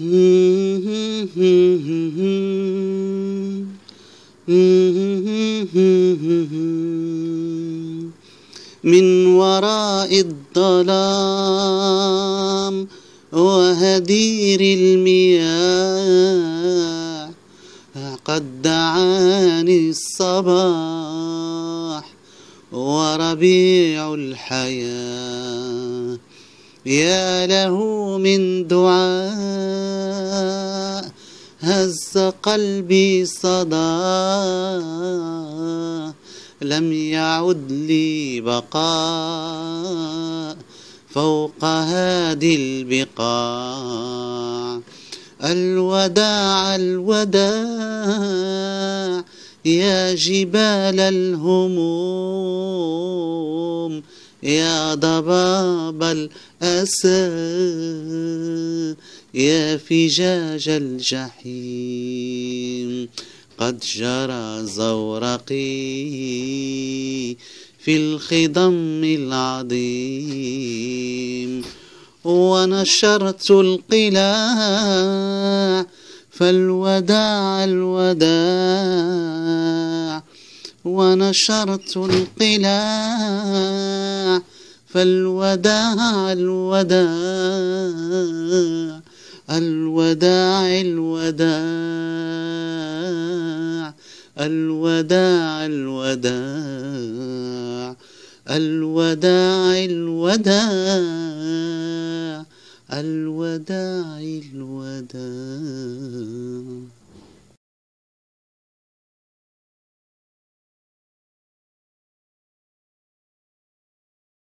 من وراء الظلام وهدير المياه قد دعاني الصباح وربيع الحياه يا له من دعاء هز قلبي صدى لم يعد لي بقاء فوق هذه البقاع الوداع الوداع يا جبال الهموم يا ضباب الأسى يا فجاج الجحيم قد جرى زورقي في الخضم العظيم ونشرت القلاع فالوداع الوداع ونشرت القلاع فالوداع الوداع الوداع الوداع الوداع الوداع الوداع الوداع الوداع الوداع